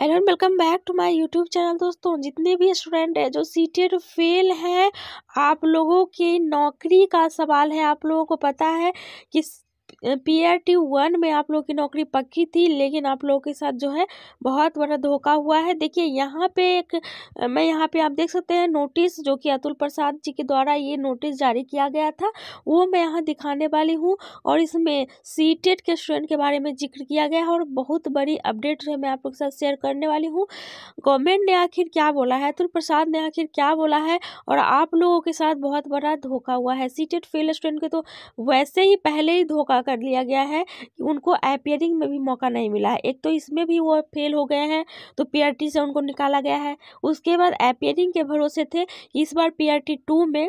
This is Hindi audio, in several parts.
hello and welcome back to my YouTube channel दोस्तों जितने भी स्टूडेंट हैं जो सी फेल हैं आप लोगों की नौकरी का सवाल है आप लोगों को पता है कि पी आर टी वन में आप लोग की नौकरी पक्की थी लेकिन आप लोगों के साथ जो है बहुत बड़ा धोखा हुआ है देखिए यहाँ पे एक मैं यहाँ पे आप देख सकते हैं नोटिस जो कि अतुल प्रसाद जी के द्वारा ये नोटिस जारी किया गया था वो मैं यहाँ दिखाने वाली हूँ और इसमें सी के स्टूडेंट के बारे में जिक्र किया गया है और बहुत बड़ी अपडेट जो है मैं आप लोग के साथ शेयर करने वाली हूँ गवर्नमेंट ने आखिर क्या बोला है अतुल प्रसाद ने आखिर क्या बोला है और आप लोगों के साथ बहुत बड़ा धोखा हुआ है सी फेल स्टूडेंट के तो वैसे ही पहले ही धोखा कर लिया गया है कि उनको अपेयरिंग में भी मौका नहीं मिला है एक तो इसमें भी वो फेल हो गए हैं तो पी से उनको निकाला गया है उसके बाद अपेयरिंग के भरोसे थे इस बार पी टू में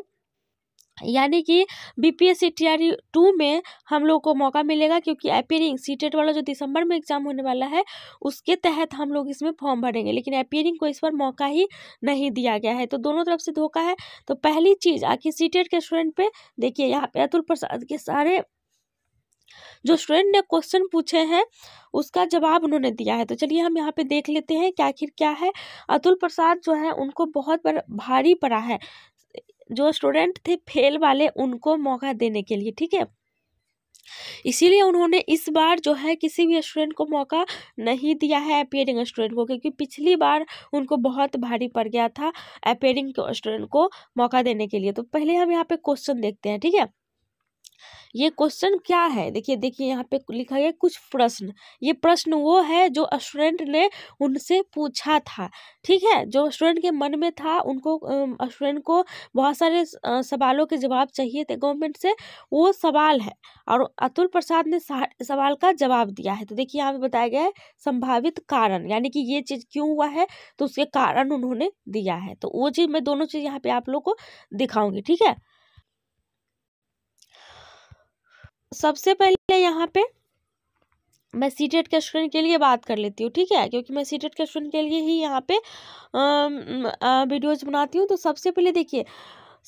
यानी कि बी बीपीएससी टीआरई टू में हम लोग को मौका मिलेगा क्योंकि अपियरिंग सीटेट e वाला जो दिसंबर में एग्जाम होने वाला है उसके तहत हम लोग इसमें फॉर्म भरेंगे लेकिन अपेयरिंग को इस पर मौका ही नहीं दिया गया है तो दोनों तरफ से धोखा है तो पहली चीज़ आखिर सीटेट e के स्टूडेंट पे देखिए यहाँ पे अतुल प्रसाद के सारे जो स्टूडेंट ने क्वेश्चन पूछे हैं उसका जवाब उन्होंने दिया है तो चलिए हम यहाँ पे देख लेते हैं क्या आखिर क्या है अतुल प्रसाद जो है उनको बहुत बर, भारी पड़ा है जो स्टूडेंट थे फेल वाले उनको मौका देने के लिए ठीक है इसीलिए उन्होंने इस बार जो है किसी भी स्टूडेंट को मौका नहीं दिया है अपेयरिंग स्टूडेंट को क्योंकि पिछली बार उनको बहुत भारी पड़ गया था अपेयरिंग स्टूडेंट को मौका देने के लिए तो पहले हम यहाँ पे क्वेश्चन देखते हैं ठीक है ये क्वेश्चन क्या है देखिए देखिए यहाँ पे लिखा गया कुछ प्रश्न ये प्रश्न वो है जो स्टूडेंट ने उनसे पूछा था ठीक है जो स्टूडेंट के मन में था उनको स्टूडेंट को बहुत सारे सवालों के जवाब चाहिए थे गवर्नमेंट से वो सवाल है और अतुल प्रसाद ने सवाल का जवाब दिया है तो देखिए यहाँ पे बताया गया है संभावित कारण यानी कि ये चीज़ क्यों हुआ है तो उसके कारण उन्होंने दिया है तो वो चीज़ मैं दोनों चीज़ यहाँ पे आप लोग को दिखाऊंगी ठीक है सबसे पहले यहाँ पे मैं सी टेट के स्टूडेंट के लिए बात कर लेती हूँ ठीक है क्योंकि मैं सी टेट के स्टूडेंट के लिए ही यहाँ पे वीडियोज बनाती हूँ तो सबसे पहले देखिए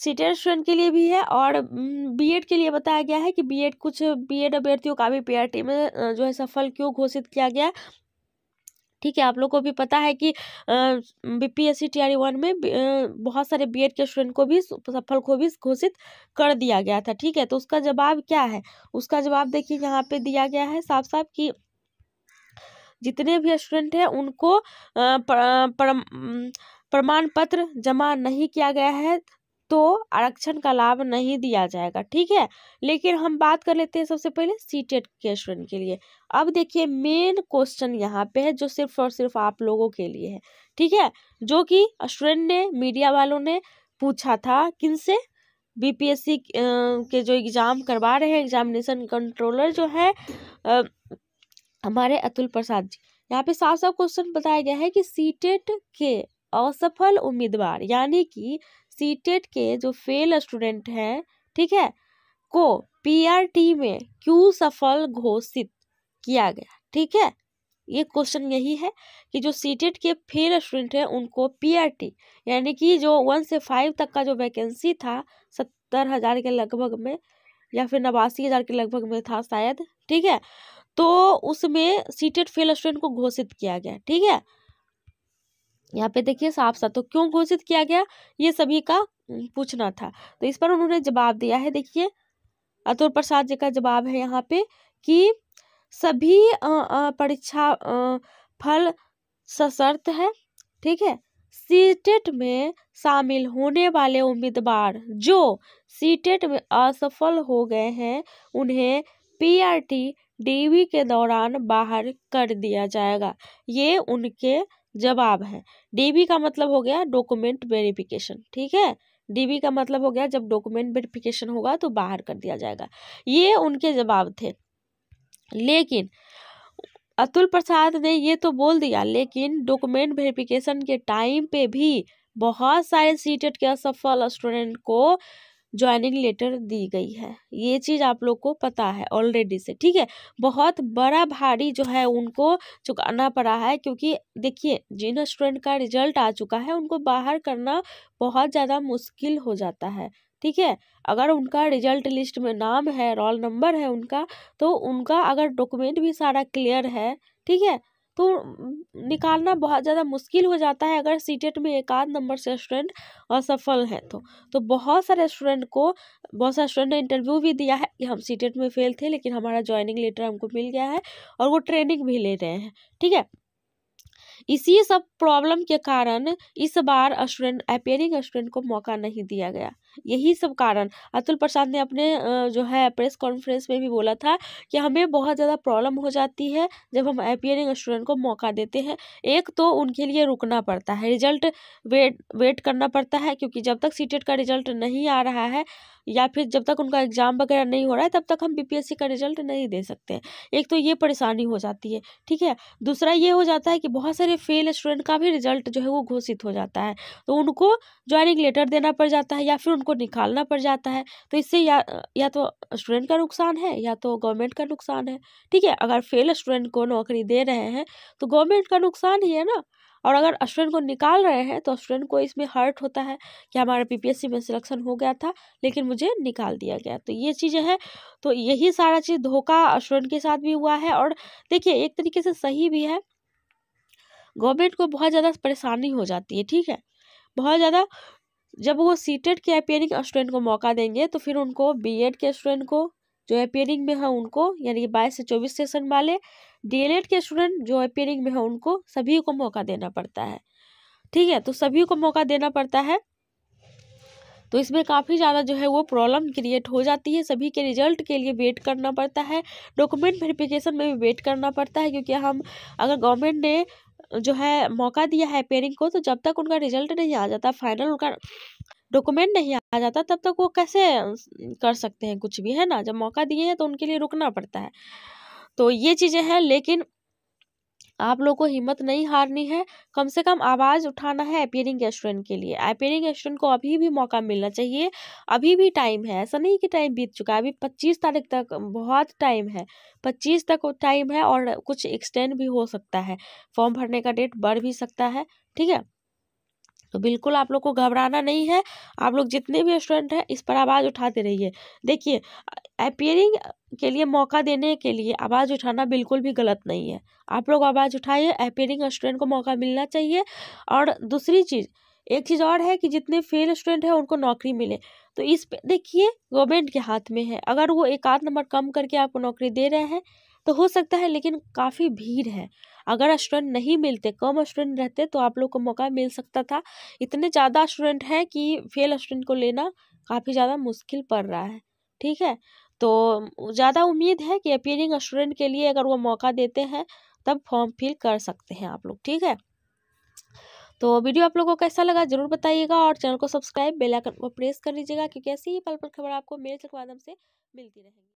सी टेट स्टूडेंट के लिए भी है और बीएड के लिए बताया गया है कि बीएड कुछ बीएड अभ्यर्थियों का भी टी में जो है सफल क्यों घोषित किया गया ठीक है आप लोग को भी पता है कि B P S C T R one में बहुत सारे बी एड के स्टूडेंट को भी सफल को भी घोषित कर दिया गया था ठीक है तो उसका जवाब क्या है उसका जवाब देखिए यहाँ पे दिया गया है साफ साफ कि जितने भी स्टूडेंट हैं उनको प्रमाण पत्र जमा नहीं किया गया है तो आरक्षण का लाभ नहीं दिया जाएगा ठीक है लेकिन हम बात कर लेते हैं सबसे पहले सी टेट e के स्टूडेंट के लिए अब देखिए मेन क्वेश्चन यहाँ पे है जो सिर्फ और सिर्फ आप लोगों के लिए है ठीक है जो कि स्टूडेंट ने मीडिया वालों ने पूछा था किनसे बीपीएससी के जो एग्ज़ाम करवा रहे हैं एग्जामिनेशन कंट्रोलर जो है आ, हमारे अतुल प्रसाद जी यहाँ पे साफ साफ क्वेश्चन बताया गया है कि सीटेट e के असफल उम्मीदवार यानी कि सीटेट के जो फेल स्टूडेंट हैं ठीक है को पीआरटी में क्यों सफल घोषित किया गया ठीक है ये क्वेश्चन यही है कि जो सीटेट के फेल स्टूडेंट हैं उनको पीआरटी यानी कि जो वन से फाइव तक का जो वैकेंसी था सत्तर हज़ार के लगभग में या फिर नवासी हज़ार के लगभग में था शायद ठीक है तो उसमें सीटेट फेल स्टूडेंट को घोषित किया गया ठीक है यहाँ पे देखिए साफ साफ तो क्यों घोषित किया गया ये सभी का पूछना था तो इस पर उन्होंने जवाब दिया है देखिए अतुल प्रसाद जी का जवाब है यहाँ पे कि सभी परीक्षा फल सशर्त है ठीक है सीटेट में शामिल होने वाले उम्मीदवार जो सीटेट में असफल हो गए हैं उन्हें पीआरटी डीवी के दौरान बाहर कर दिया जाएगा ये उनके जवाब है डीबी का मतलब हो गया डॉक्यूमेंट वेरिफिकेशन ठीक है डीबी का मतलब हो गया जब डॉक्यूमेंट वेरिफिकेशन होगा तो बाहर कर दिया जाएगा ये उनके जवाब थे लेकिन अतुल प्रसाद ने ये तो बोल दिया लेकिन डॉक्यूमेंट वेरिफिकेशन के टाइम पे भी बहुत सारे सीटेट e के असफल स्टूडेंट को ज्वाइनिंग लेटर दी गई है ये चीज़ आप लोग को पता है ऑलरेडी से ठीक है बहुत बड़ा भारी जो है उनको चुकाना पड़ा है क्योंकि देखिए जिन स्टूडेंट का रिजल्ट आ चुका है उनको बाहर करना बहुत ज़्यादा मुश्किल हो जाता है ठीक है अगर उनका रिजल्ट लिस्ट में नाम है रोल नंबर है उनका तो उनका अगर डॉक्यूमेंट भी सारा क्लियर है ठीक है तो निकालना बहुत ज़्यादा मुश्किल हो जाता है अगर सी में एक आध नंबर से स्टूडेंट असफल हैं तो तो बहुत सारे स्टूडेंट को बहुत सारे स्टूडेंट ने इंटरव्यू भी दिया है कि हम सी में फेल थे लेकिन हमारा ज्वाइनिंग लेटर हमको मिल गया है और वो ट्रेनिंग भी ले रहे हैं ठीक है इसी सब प्रॉब्लम के कारण इस बार स्टूडेंट अपेयरिंग स्टूडेंट को मौका नहीं दिया गया यही सब कारण अतुल प्रसाद ने अपने जो है प्रेस कॉन्फ्रेंस में भी बोला था कि हमें बहुत ज़्यादा प्रॉब्लम हो जाती है जब हम अपियरिंग स्टूडेंट को मौका देते हैं एक तो उनके लिए रुकना पड़ता है रिजल्ट वेट वेट करना पड़ता है क्योंकि जब तक सीटेट का रिजल्ट नहीं आ रहा है या फिर जब तक उनका एग्ज़ाम वगैरह नहीं हो रहा है तब तक हम बी का रिजल्ट नहीं दे सकते एक तो ये परेशानी हो जाती है ठीक है दूसरा ये हो जाता है कि बहुत सारे फेल स्टूडेंट का भी रिजल्ट जो है वो घोषित हो जाता है तो उनको ज्वाइनिंग लेटर देना पड़ जाता है या फिर उनको निकालना पड़ जाता है तो इससे या या तो स्टूडेंट का नुकसान है या तो गवर्नमेंट का नुकसान है ठीक है अगर फेल स्टूडेंट को नौकरी दे रहे हैं तो गवर्नमेंट का नुकसान ही है ना और अगर स्टूडेंट को निकाल रहे हैं तो स्टूडेंट को इसमें हर्ट होता है कि हमारा पीपीएससी में सिलेक्शन हो गया था लेकिन मुझे निकाल दिया गया तो ये चीज़ें हैं तो यही सारा चीज़ धोखा स्टूडेंट के साथ भी हुआ है और देखिए एक तरीके से सही भी है गवर्नमेंट को बहुत ज़्यादा परेशानी हो जाती है ठीक है बहुत ज़्यादा जब वो सीटेड के अपेयरिंग स्टूडेंट को मौका देंगे तो फिर उनको बीएड के स्टूडेंट को जो अपेयरिंग में है उनको यानी कि बाईस से चौबीस सेशन वाले डीएलएड के स्टूडेंट जो अपेयरिंग में है उनको सभी को मौका देना पड़ता है ठीक है तो सभी को मौका देना पड़ता है तो इसमें काफ़ी ज़्यादा जो है वो प्रॉब्लम क्रिएट हो जाती है सभी के रिजल्ट के लिए वेट करना पड़ता है डॉक्यूमेंट वेरिफिकेशन में भी वेट करना पड़ता है क्योंकि हम अगर गवर्नमेंट ने जो है मौका दिया है पेयरिंग को तो जब तक उनका रिजल्ट नहीं आ जाता फाइनल उनका डॉक्यूमेंट नहीं आ जाता तब तक वो कैसे कर सकते हैं कुछ भी है ना जब मौका दिए हैं तो उनके लिए रुकना पड़ता है तो ये चीज़ें हैं लेकिन आप लोग को हिम्मत नहीं हारनी है कम से कम आवाज़ उठाना है अपेयरिंग रेस्टोरेंट के लिए अपेयरिंग रेस्टोरेंट को अभी भी मौका मिलना चाहिए अभी भी टाइम है ऐसा नहीं कि टाइम बीत चुका है अभी पच्चीस तारीख तक बहुत टाइम है पच्चीस तक टाइम है और कुछ एक्सटेंड भी हो सकता है फॉर्म भरने का डेट बढ़ भी सकता है ठीक है तो बिल्कुल आप लोग को घबराना नहीं है आप लोग जितने भी स्टूडेंट हैं इस पर आवाज़ उठाते रहिए देखिए अपियरिंग के लिए मौका देने के लिए आवाज़ उठाना बिल्कुल भी गलत नहीं है आप लोग आवाज़ उठाइए अपियरिंग स्टूडेंट को मौका मिलना चाहिए और दूसरी चीज़ एक चीज़ और है कि जितने फेल स्टूडेंट हैं उनको नौकरी मिले तो इस पे देखिए गवर्नमेंट के हाथ में है अगर वो एक आध नंबर कम करके आपको नौकरी दे रहे हैं तो हो सकता है लेकिन काफ़ी भीड़ है अगर स्टूडेंट नहीं मिलते कम स्टूडेंट रहते तो आप लोग को मौका मिल सकता था इतने ज़्यादा स्टूडेंट हैं कि फेल स्टूडेंट को लेना काफ़ी ज़्यादा मुश्किल पड़ रहा है ठीक है तो ज़्यादा उम्मीद है कि अपीयरिंग स्टूडेंट के लिए अगर वो मौका देते हैं तब फॉर्म फिल कर सकते हैं आप लोग ठीक है तो वीडियो आप लोगों को कैसा लगा जरूर बताइएगा और चैनल को सब्सक्राइब बेल आइकन को प्रेस कर लीजिएगा क्योंकि ऐसी ही पल पर खबर आपको मेरे के माध्यम से मिलती रहेगी